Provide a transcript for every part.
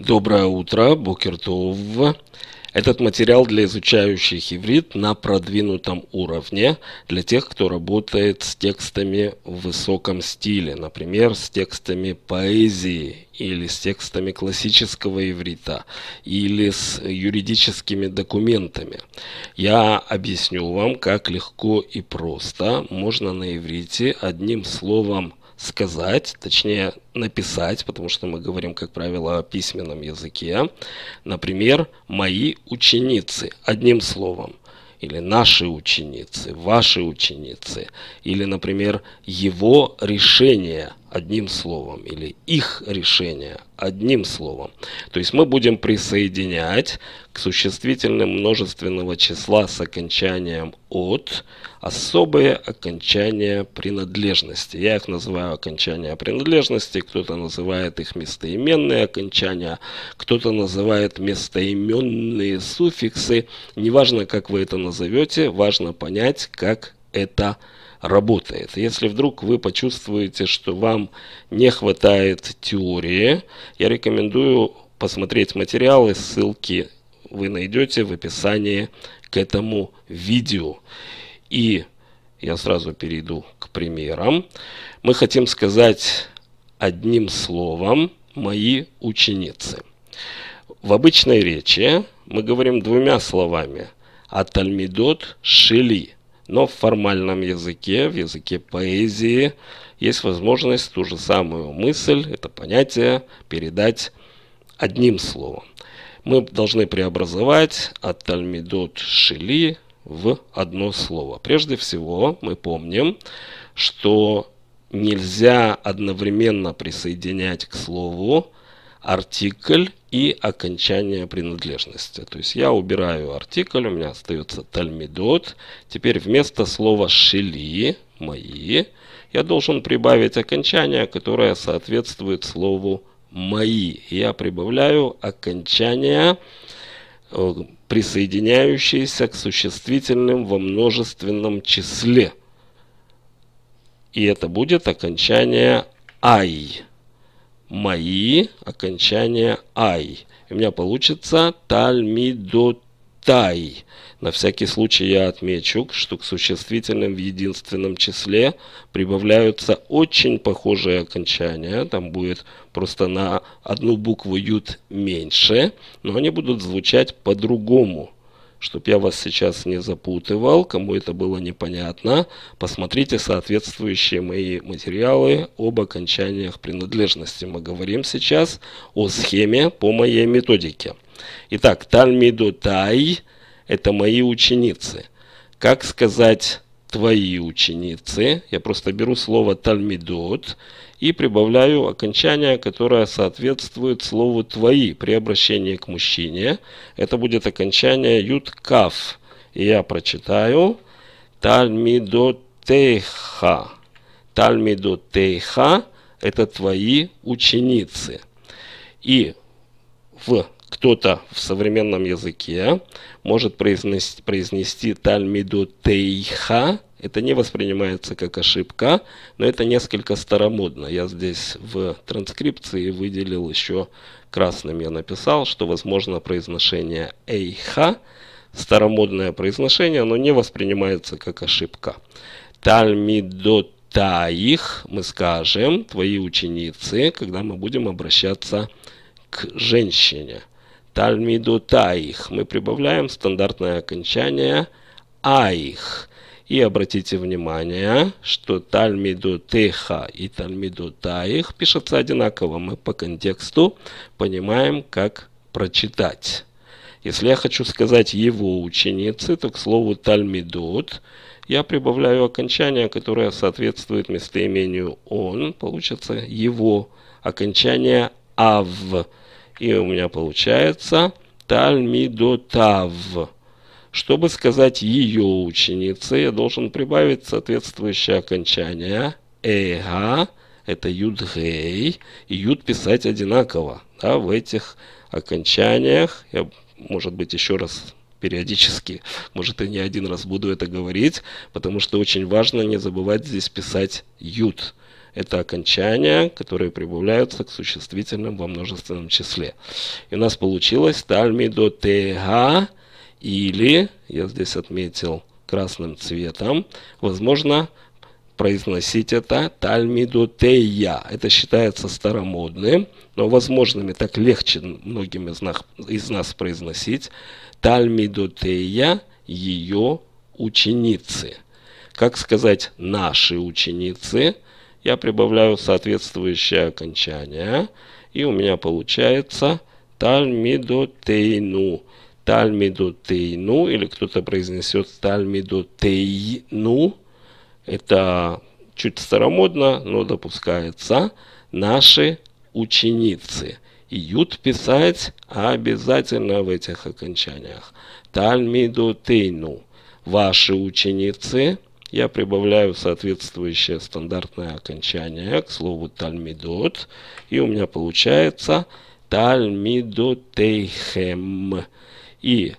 Доброе утро, Бокертов. Этот материал для изучающих иврит на продвинутом уровне, для тех, кто работает с текстами в высоком стиле, например, с текстами поэзии или с текстами классического иврита, или с юридическими документами. Я объясню вам, как легко и просто можно на иврите одним словом сказать, точнее написать, потому что мы говорим, как правило, о письменном языке. Например, «мои ученицы» одним словом. Или «наши ученицы», «ваши ученицы». Или, например, «его решение» одним словом или их решение одним словом. То есть мы будем присоединять к существительным множественного числа с окончанием «от» особые окончания принадлежности. Я их называю окончания принадлежности, кто-то называет их местоименные окончания, кто-то называет местоименные суффиксы. Неважно, как вы это назовете, важно понять, как это называется работает. Если вдруг вы почувствуете, что вам не хватает теории, я рекомендую посмотреть материалы, ссылки вы найдете в описании к этому видео. И я сразу перейду к примерам. Мы хотим сказать одним словом «мои ученицы». В обычной речи мы говорим двумя словами «Атальмидот шили». Но в формальном языке, в языке поэзии, есть возможность ту же самую мысль, это понятие, передать одним словом. Мы должны преобразовать от Тальмидот Шили в одно слово. Прежде всего, мы помним, что нельзя одновременно присоединять к слову артикль и окончание принадлежности. То есть я убираю артикль, у меня остается тальмидот. Теперь вместо слова «шили» «мои» я должен прибавить окончание, которое соответствует слову «мои». Я прибавляю окончание, э, присоединяющееся к существительным во множественном числе. И это будет окончание «ай» мои окончания ай. И у меня получится тальмидотай. На всякий случай я отмечу, что к существительным в единственном числе прибавляются очень похожие окончания. Там будет просто на одну букву ют меньше, но они будут звучать по-другому. Чтобы я вас сейчас не запутывал, кому это было непонятно, посмотрите соответствующие мои материалы об окончаниях принадлежности. Мы говорим сейчас о схеме по моей методике. Итак, Тальмиду Тай – это мои ученицы. Как сказать твои ученицы. Я просто беру слово «тальмидот» и прибавляю окончание, которое соответствует слову «твои» при обращении к мужчине. Это будет окончание «ют-каф». И я прочитаю «тальмидотейха». «Тальмидотейха» – это «твои ученицы». И в кто-то в современном языке может произнести, произнести «тальмидотейха» Это не воспринимается как ошибка, но это несколько старомодно. Я здесь в транскрипции выделил еще красным, я написал, что возможно произношение «эйха», старомодное произношение, но не воспринимается как ошибка. «Тальмидот таих» мы скажем, твои ученицы, когда мы будем обращаться к женщине. «Тальмидотаих» мы прибавляем стандартное окончание «аих». И обратите внимание, что Тальмиду Теха и Тальмиду Таих пишутся одинаково. Мы по контексту понимаем, как прочитать. Если я хочу сказать его ученицы, то к слову Тальмидот я прибавляю окончание, которое соответствует местоимению он. Получится его окончание ав. И у меня получается Тав. Чтобы сказать «ее ученице, я должен прибавить соответствующее окончание «эга», это «юд-гей», и «юд» писать одинаково. Да, в этих окончаниях, я, может быть, еще раз периодически, может, и не один раз буду это говорить, потому что очень важно не забывать здесь писать «юд». Это окончания, которые прибавляются к существительным во множественном числе. И у нас получилось «тальмидо тега» или, я здесь отметил красным цветом, возможно, произносить это тальмидотея. Это считается старомодным, но возможными так легче многим из нас, из нас произносить. Тальмидотея ее ученицы. Как сказать «наши ученицы»? Я прибавляю соответствующее окончание, и у меня получается «тальмидотейну». Тальмиду Тейну, или кто-то произнесет Тальмиду Тейну, это чуть старомодно, но допускается, наши ученицы. И ют писать обязательно в этих окончаниях. Тальмиду Тейну, ваши ученицы, я прибавляю соответствующее стандартное окончание к слову тальмидот, и у меня получается тальмидотейхем. И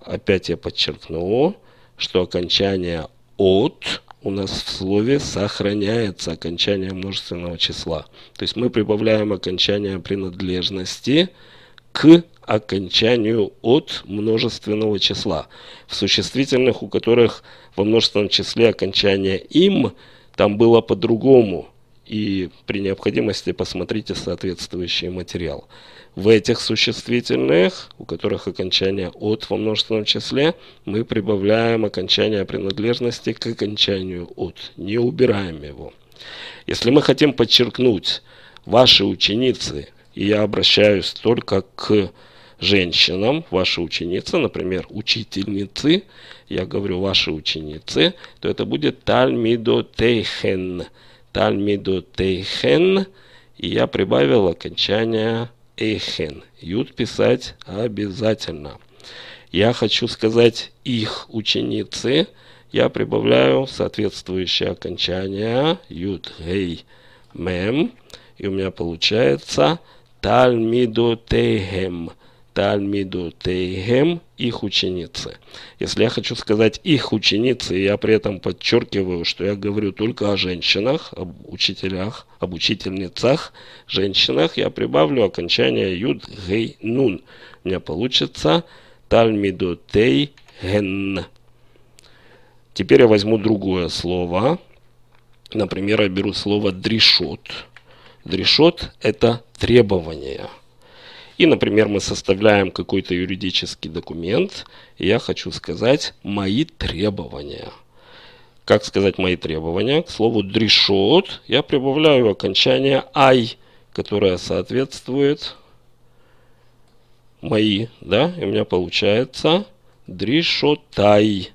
опять я подчеркну, что окончание «от» у нас в слове сохраняется окончание множественного числа. То есть мы прибавляем окончание принадлежности к окончанию от множественного числа. В существительных, у которых во множественном числе окончание «им», там было по-другому – и при необходимости посмотрите соответствующий материал. В этих существительных, у которых окончание «от» во множественном числе, мы прибавляем окончание принадлежности к окончанию «от», не убираем его. Если мы хотим подчеркнуть «ваши ученицы», и я обращаюсь только к женщинам, ваши ученицы, например, учительницы, я говорю ваши ученицы, то это будет «тальмидотейхен», Тальмиду Тейхен, и я прибавил окончание Эхен. Юд писать обязательно. Я хочу сказать их ученицы, я прибавляю соответствующее окончание Юд Гей Мем, и у меня получается Тальмиду Тейхем. Тальмиду Тейхем, их ученицы. Если я хочу сказать их ученицы, я при этом подчеркиваю, что я говорю только о женщинах, об учителях, об учительницах, женщинах, я прибавлю окончание Юд Гей Нун. У меня получится Тальмиду Тейхен. Теперь я возьму другое слово. Например, я беру слово дришот. Дришот это требование – и, например, мы составляем какой-то юридический документ, и я хочу сказать «мои требования». Как сказать «мои требования»? К слову дришот? я прибавляю окончание «ай», которое соответствует «мои», да, и у меня получается дришотай,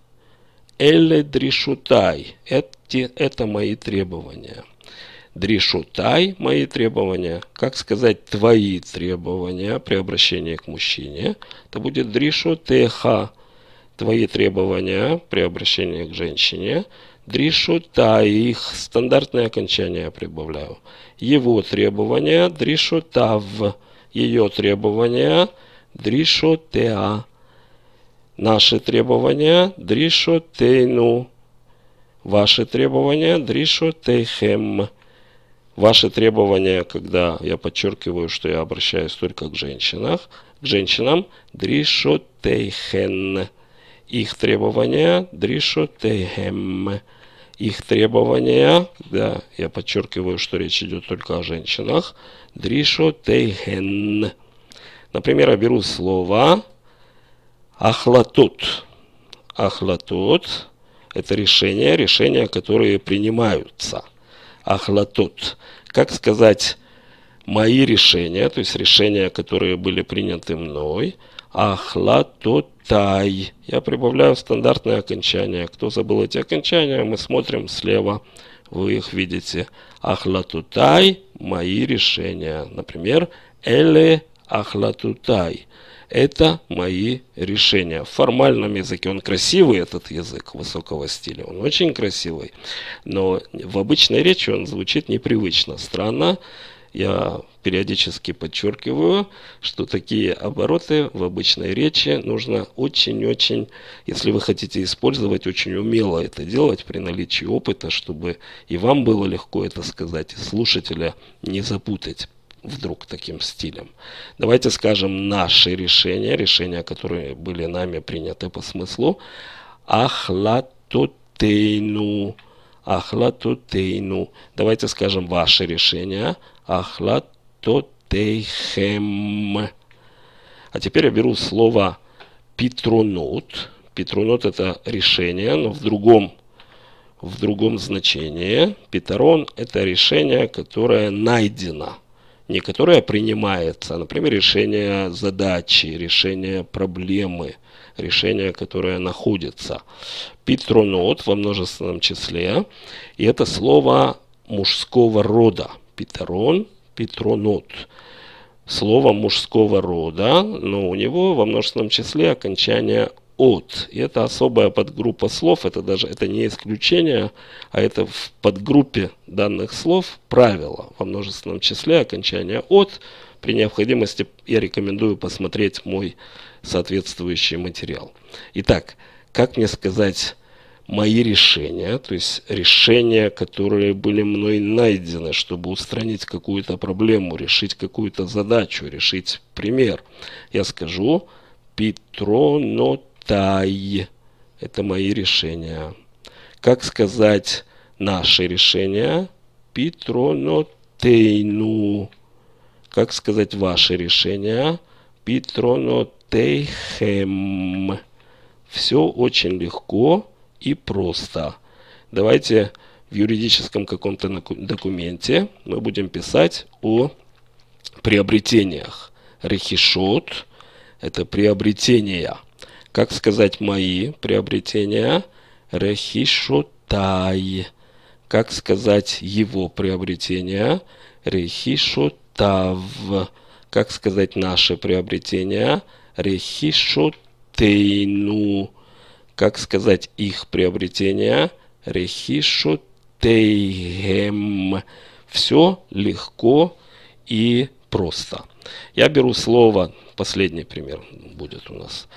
«Эле дрешотай» – это мои требования – Дришутай мои требования, как сказать твои требования при обращении к мужчине, это будет дришутеха, твои требования при обращении к женщине, дришутай, их стандартное окончание прибавляю, его требования дришутав, ее требования дришутеа, наши требования дришутейну, ваши требования дришутейхем. Ваши требования, когда я подчеркиваю, что я обращаюсь только к женщинам, к женщинам дришотейхен. Их требования дришотейхем. Их требования, да, я подчеркиваю, что речь идет только о женщинах, дришотейхен. Например, я беру слово ахлатут. Ахлатут – это решения, решения, которые принимаются – ахлатот. Как сказать мои решения, то есть решения, которые были приняты мной, ахлатотай. Я прибавляю стандартное окончание. Кто забыл эти окончания, мы смотрим слева, вы их видите. Ахлатутай, мои решения. Например, эле ахлатутай. Это мои решения. В формальном языке он красивый, этот язык высокого стиля, он очень красивый, но в обычной речи он звучит непривычно, странно. Я периодически подчеркиваю, что такие обороты в обычной речи нужно очень-очень, если вы хотите использовать, очень умело это делать при наличии опыта, чтобы и вам было легко это сказать, и слушателя не запутать вдруг таким стилем. Давайте скажем наши решения, решения, которые были нами приняты по смыслу. Ахлатутейну. Ахлатутейну. Давайте скажем ваши решения. Ахлатутейхем. А теперь я беру слово петрунут. Петрунут это решение, но в другом в другом значении. Петрон – это решение, которое найдено не которая принимается, а, например, решение задачи, решение проблемы, решение, которое находится. Петронот во множественном числе, и это слово мужского рода. Петрон, петронот. Слово мужского рода, но у него во множественном числе окончание от. И это особая подгруппа слов, это даже это не исключение, а это в подгруппе данных слов правило во множественном числе окончание от. При необходимости я рекомендую посмотреть мой соответствующий материал. Итак, как мне сказать мои решения, то есть решения, которые были мной найдены, чтобы устранить какую-то проблему, решить какую-то задачу, решить пример. Я скажу Петроно Китай. Это мои решения. Как сказать наши решения? Питронотейну. Как сказать ваши решения? Питронотейхем. Все очень легко и просто. Давайте в юридическом каком-то документе мы будем писать о приобретениях. Рехишот – это приобретения – как сказать «мои» приобретения? А? Рехишотай. Как сказать «его» приобретения? А? рехишутав? Как сказать «наши» приобретения? А? рехишутейну? Как сказать «их» приобретения? Рехишотейгем. Все легко и просто. Я беру слово, последний пример будет у нас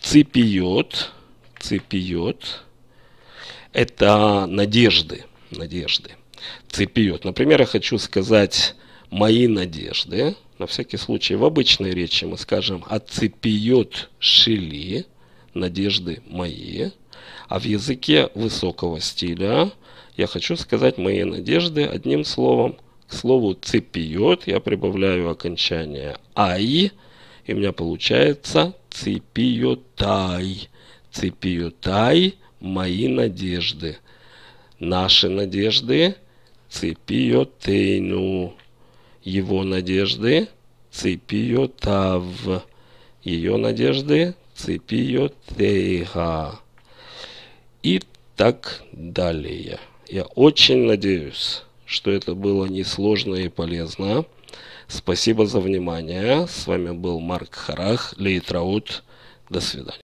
цепиот, цепиот, это надежды, надежды. Цепиот. Например, я хочу сказать мои надежды. На всякий случай в обычной речи мы скажем «отцепиет шили», «надежды мои». А в языке высокого стиля я хочу сказать «мои надежды» одним словом. К слову «цепиет» я прибавляю окончание «ай», и у меня получается Ципиотай. Ципиотай – мои надежды. Наши надежды – Ципиотейну. Его надежды – Ципиотав. Ее надежды – Ципиотейга. И так далее. Я очень надеюсь, что это было несложно и полезно. Спасибо за внимание. С вами был Марк Харах, Лейтраут. До свидания.